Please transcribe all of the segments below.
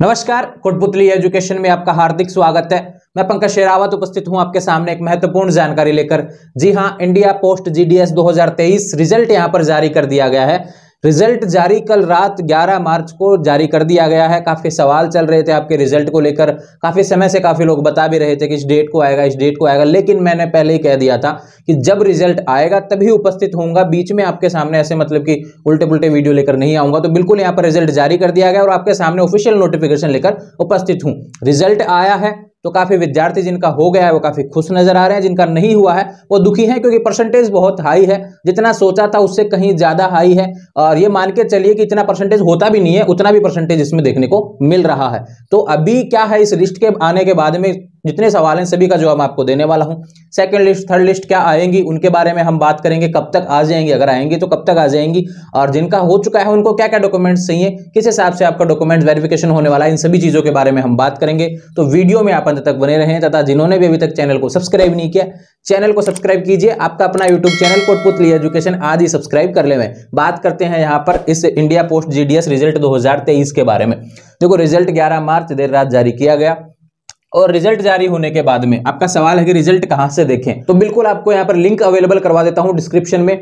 नमस्कार कोटपुतली एजुकेशन में आपका हार्दिक स्वागत है मैं पंकज शेरावत उपस्थित हूं आपके सामने एक महत्वपूर्ण जानकारी लेकर जी हां इंडिया पोस्ट जीडीएस 2023 रिजल्ट यहां पर जारी कर दिया गया है रिजल्ट जारी कल रात 11 मार्च को जारी कर दिया गया है काफ़ी सवाल चल रहे थे आपके रिजल्ट को लेकर काफ़ी समय से काफ़ी लोग बता भी रहे थे कि इस डेट को आएगा इस डेट को आएगा लेकिन मैंने पहले ही कह दिया था कि जब रिजल्ट आएगा तभी उपस्थित होऊंगा बीच में आपके सामने ऐसे मतलब कि उल्टे पुलटे वीडियो लेकर नहीं आऊँगा तो बिल्कुल यहाँ पर रिजल्ट जारी कर दिया गया और आपके सामने ऑफिशियल नोटिफिकेशन लेकर उपस्थित हूँ रिजल्ट आया है तो काफ़ी विद्यार्थी जिनका हो गया है वो काफ़ी खुश नजर आ रहे हैं जिनका नहीं हुआ है वो दुखी हैं क्योंकि परसेंटेज बहुत हाई है जितना सोचा था उससे कहीं ज़्यादा हाई है और ये मान के चलिए कि इतना परसेंटेज होता भी नहीं है उतना भी परसेंटेज इसमें देखने को मिल रहा है तो अभी क्या है इस लिस्ट के आने के बाद में जितने सवाल हैं सभी का जवाब आपको देने वाला हूँ सेकंड लिस्ट थर्ड लिस्ट क्या आएंगी उनके बारे में हम बात करेंगे कब तक आ जाएंगी अगर आएंगी तो कब तक आ जाएंगी और जिनका हो चुका है उनको क्या क्या डॉक्यूमेंट्स चाहिए किस हिसाब से आपका डॉक्यूमेंट वेरिफिकेशन होने वाला है इन सभी चीज़ों के बारे में हम बात करेंगे तो वीडियो में आप अंत तक बने रहें तथा जिन्होंने भी अभी तक चैनल को सब्सक्राइब नहीं किया चैनल को सब्सक्राइब कीजिए आपका अपना यूट्यूब चैनल कोटपुतली एजुकेशन आदि सब्सक्राइब कर ले बात करते हैं यहाँ पर इस इंडिया पोस्ट जी रिजल्ट दो के बारे में देखो रिजल्ट ग्यारह मार्च देर रात जारी किया गया और रिजल्ट जारी होने के बाद में आपका सवाल है कि रिजल्ट कहां से देखें तो बिल्कुल आपको यहां पर लिंक अवेलेबल करवा देता हूं डिस्क्रिप्शन में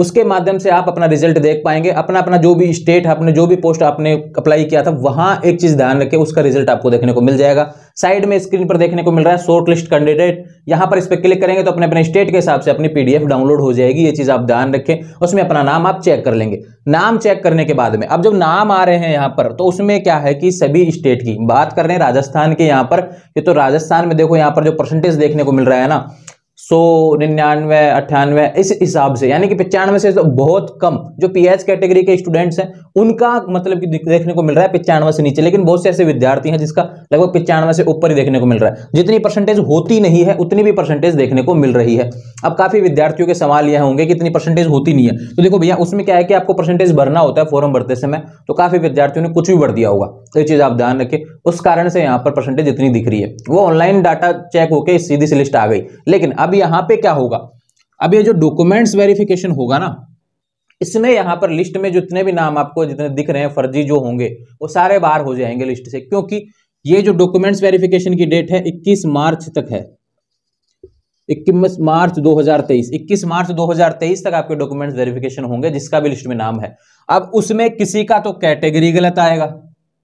उसके माध्यम से आप अपना रिजल्ट देख पाएंगे अपना अपना जो भी स्टेट आपने जो भी पोस्ट आपने अप्लाई किया था वहां एक चीज ध्यान रखें उसका रिजल्ट आपको देखने को मिल जाएगा साइड में स्क्रीन पर देखने को मिल रहा है शॉर्ट लिस्ट कैंडिडेट यहां पर इस पर क्लिक करेंगे तो अपने अपने स्टेट के हिसाब से अपनी पीडीएफ डाउनलोड हो जाएगी ये चीज आप ध्यान रखें उसमें अपना नाम आप चेक कर लेंगे नाम चेक करने के बाद में अब जब नाम आ रहे हैं यहाँ पर तो उसमें क्या है कि सभी स्टेट की बात कर रहे हैं राजस्थान के यहाँ पर ये तो राजस्थान में देखो यहाँ पर जो परसेंटेज देखने को मिल रहा है ना सौ निन्यानवे अट्ठानवे इस हिसाब से यानी कि पचानवे से तो बहुत कम जो पीएच कैटेगरी के स्टूडेंट्स हैं उनका मतलब कि देखने को मिल रहा है पिचानवे से नीचे लेकिन बहुत से ऐसे विद्यार्थी हैं जिसका लगभग पिचानवे से ऊपर ही देखने को मिल रहा है जितनी परसेंटेज होती नहीं है उतनी भी परसेंटेज देखने को मिल रही है अब काफ़ी विद्यार्थियों के सवाल यह होंगे कि इतनी परसेंटेज होती नहीं है तो देखो भैया उसमें क्या है कि आपको परसेंटेज भरना होता है फॉर्म भरते समय तो काफ़ी विद्यार्थियों ने कुछ भी भर दिया होगा तो ये चीज़ आप ध्यान रखें उस कारण से यहाँ पर परसेंटेज इतनी दिख रही है वो ऑनलाइन डाटा चेक होकर सीधी सी लिस्ट आ गई लेकिन अब यहाँ पे क्या होगा अब ये जो डॉक्यूमेंट्स वेरिफिकेशन होगा ना इसमें यहाँ पर लिस्ट में जितने भी नाम आपको जितने दिख रहे हैं फर्जी जो होंगे वो सारे बाहर हो जाएंगे लिस्ट से क्योंकि ये जो डॉक्यूमेंट्स वेरिफिकेशन की डेट है 21 मार्च तक है 21 मार्च 2023 21 मार्च 2023 तक आपके डॉक्यूमेंट्स वेरिफिकेशन होंगे जिसका भी लिस्ट में नाम है अब उसमें किसी का तो कैटेगरी गलत आएगा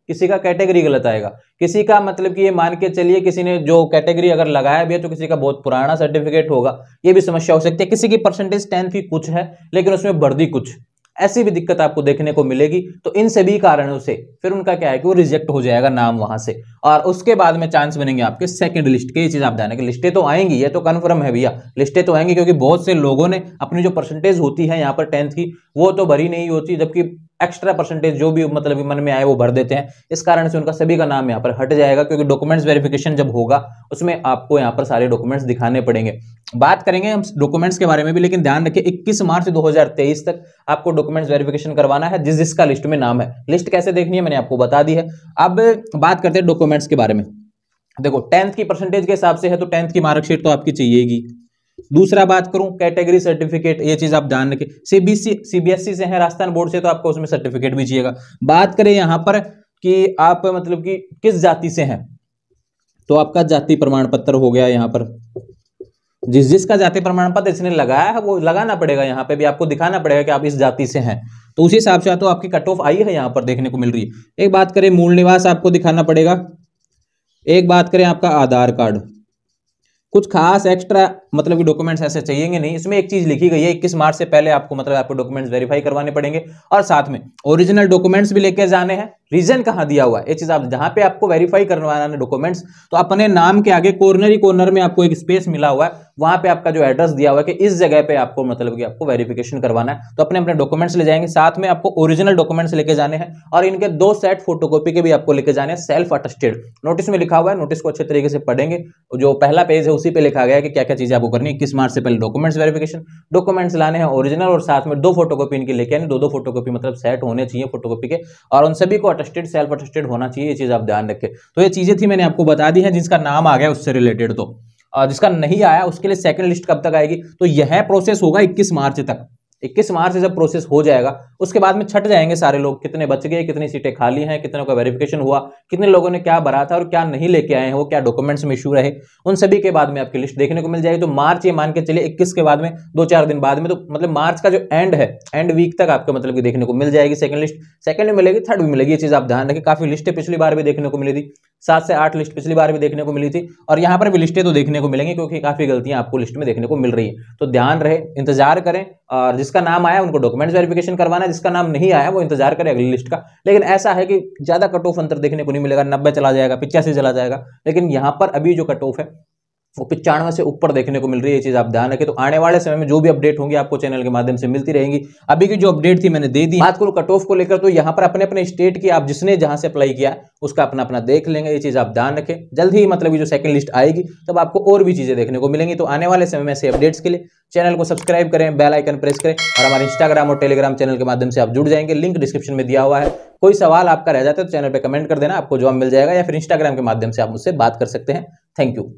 किसी का कैटेगरी गलत आएगा किसी का मतलब कि ये मान के चलिए किसी ने जो कैटेगरी अगर लगाया भी है तो किसी का बहुत पुराना सर्टिफिकेट होगा ये भी समस्या हो सकती है किसी की परसेंटेज टेंथ की कुछ है लेकिन उसमें बढ़ कुछ ऐसी भी दिक्कत आपको देखने को मिलेगी तो इन सभी कारणों से फिर उनका क्या है कि वो रिजेक्ट हो जाएगा नाम वहां से और उसके बाद में चांस बनेंगे आपके सेकंड लिस्ट के ये चीज़ आप जाने रखें लिस्टें तो आएंगी ये तो कन्फर्म है भैया लिस्टें तो आएंगी क्योंकि बहुत से लोगों ने अपनी जो परसेंटेज होती है यहाँ पर टेंथ की वो तो भरी नहीं होती जबकि एक्स्ट्रा परसेंटेज जो भी मतलब मन में आए वो भर देते हैं इस कारण से उनका सभी का नाम यहाँ पर हट जाएगा क्योंकि डॉक्यूमेंट्स वेरिफिकेशन जब होगा उसमें आपको यहाँ पर सारे डॉक्यूमेंट्स दिखाने पड़ेंगे बात करेंगे हम डॉक्यूमेंट्स के बारे में भी लेकिन ध्यान रखिए 21 मार्च 2023 तक आपको डॉक्यूमेंट्स वेरिफिकेशन करवाना है जिस जिसका लिस्ट में नाम है लिस्ट कैसे देखनी है मैंने आपको बता दी है अब बात करते हैं डॉक्यूमेंट्स के बारे में देखो टेंथ की परसेंटेज के हिसाब से है तो टेंथ की मार्कशीट तो आपकी चाहिएगी दूसरा बात करूं कैटेगरी सर्टिफिकेट ये चीज आप जान रखें सीबीसी सीबीएसई से है राजस्थान बोर्ड से तो आपको उसमें सर्टिफिकेट भी चाहिएगा बात करें यहां पर कि आप मतलब कि किस जाति से हैं तो आपका जाति प्रमाण पत्र हो गया यहां पर जिस जिसका जाति प्रमाण पत्र इसने लगाया है वो लगाना पड़ेगा यहाँ पे भी आपको दिखाना पड़ेगा कि आप इस जाति से हैं तो उसी हिसाब से तो आपकी कट ऑफ आई है यहाँ पर देखने को मिल रही है एक बात करें मूल निवास आपको दिखाना पड़ेगा एक बात करें आपका आधार कार्ड कुछ खास एक्स्ट्रा मतलब कि डॉक्यूमेंट्स ऐसे चाहिए नहीं इसमें एक चीज लिखी गई है इक्कीस मार्च से पहले आपको मतलब आपको डॉक्यूमेंट्स वेरीफाई करवाने पड़ेंगे और साथ में ओरिजिनल डॉक्यूमेंट्स भी लेके जाने हैं रीजन कहाँ दिया हुआ है ये चीज आप जहां पे आपको वेरीफाई करवाना डॉक्यूमेंट्स तो अपने नाम के आगे कॉर्नर ही कॉर्नर में आपको एक स्पेस मिला हुआ है वहां पे आपका जो एड्रेस दिया हुआ है कि इस जगह पे आपको मतलब कि आपको वेरिफिकेशन करवाना है तो अपने अपने डॉक्यूमेंट्स ले जाएंगे साथ में आपको ओरिजिनल डॉक्यूमेंट्स लेके जाने हैं और इनके दो सेट फोटोकॉपी के भी आपको लेके जाने हैं सेल्फ अटेस्टेड नोटिस में लिखा हुआ है नोटिस को अच्छे तरीके से पढ़ेंगे जो पहला पेज है उसी पर लिखा गया है कि क्या क्या चीजें आपको करनी है किस मार्च से पहले डॉक्यूमेंट्स वेरिफिकेशन डॉक्यूमेंट्स लाने हैं ओरिजिनल और साथ में दो फोटोकॉपी इनके लेके आनी दो दो फोटोकॉपी मतलब सेट होने चाहिए फोटोकॉपी के और उन सभी को अटेस्टेड सेल्फ अटेस्टेड होना चाहिए ये चीज़ आप ध्यान रखें तो ये चीज़ें थी मैंने आपको बता दी है जिसका नाम आ गया उससे रिलेटेड तो जिसका नहीं आया उसके लिए सेकंड लिस्ट कब तक आएगी तो यह प्रोसेस होगा 21 मार्च तक इक्कीस मार्च से जब प्रोसेस हो जाएगा उसके बाद में छट जाएंगे सारे लोग कितने बच गए कितनी सीटें खाली हैं कितने का वेरिफिकेशन हुआ कितने लोगों ने क्या भरा था और क्या नहीं लेके आए हैं वो क्या डॉक्यूमेंट्स में इशू रहे उन सभी के बाद में आपकी लिस्ट देखने को मिल जाएगी तो मार्च ये मान के चलिए इक्कीस के बाद में दो चार दिन बाद में तो मतलब मार्च का जो एंड है एंड वीक तक आपको मतलब देखने को मिल जाएगी सेकंड लिस्ट सेकंड में मिलेगी थर्ड भी मिलेगी ये चीज आप ध्यान रखें काफी लिस्टें पिछली बार भी देखने को मिली थी सात से आठ लिस्ट पिछली बार भी देखने को मिली थी और यहाँ पर भी लिस्टें तो देखने को मिलेंगी क्योंकि काफ़ी गलतियां आपको लिस्ट में देखने को मिल रही है तो ध्यान रहे इंतजार करें और जिसका नाम आया उनको डॉक्यूमेंट्स वेरिफिकेशन करवाना है जिसका नाम नहीं आया वो इंतजार करें अगली लिस्ट का लेकिन ऐसा है कि ज़्यादा कट ऑफ अंतर देखने को नहीं मिलेगा नब्बे चला जाएगा पिचासी चला जाएगा लेकिन यहाँ पर अभी जो कट ऑफ है वो पिचानवे से ऊपर देखने को मिल रही है ये चीज़ आप ध्यान रखें तो आने वाले समय में जो भी अपडेट होंगे आपको चैनल के माध्यम से मिलती रहेंगी अभी की जो अपडेट थी मैंने दे दी बात करूँ कट ऑफ को लेकर तो यहाँ पर अपने अपने स्टेट की आप जिसने जहां से अप्लाई किया उसका अपना अपना देख लेंगे ये चीज़ आप ध्यान रखें जल्द ही मतलब जो सेकंड लिस्ट आएगी तब आपको और भी चीज़ें देखने को मिलेंगी तो आने वाले समय में ऐसे अपडेट्स के लिए चैनल को सब्सक्राइब करें बेल आइकन प्रेस करें और हमारे इंस्टाग्राम और टेलीग्राम चैनल के माध्यम से आप जुड़ जाएंगे लिंक डिस्क्रिप्शन में दिया हुआ है कोई सवाल आपका रह जाता है तो चैनल पर कमेंट कर देना आपको जवाब मिल जाएगा या फिर इंस्टाग्राम के माध्यम से आप मुझसे बात कर सकते हैं थैंक यू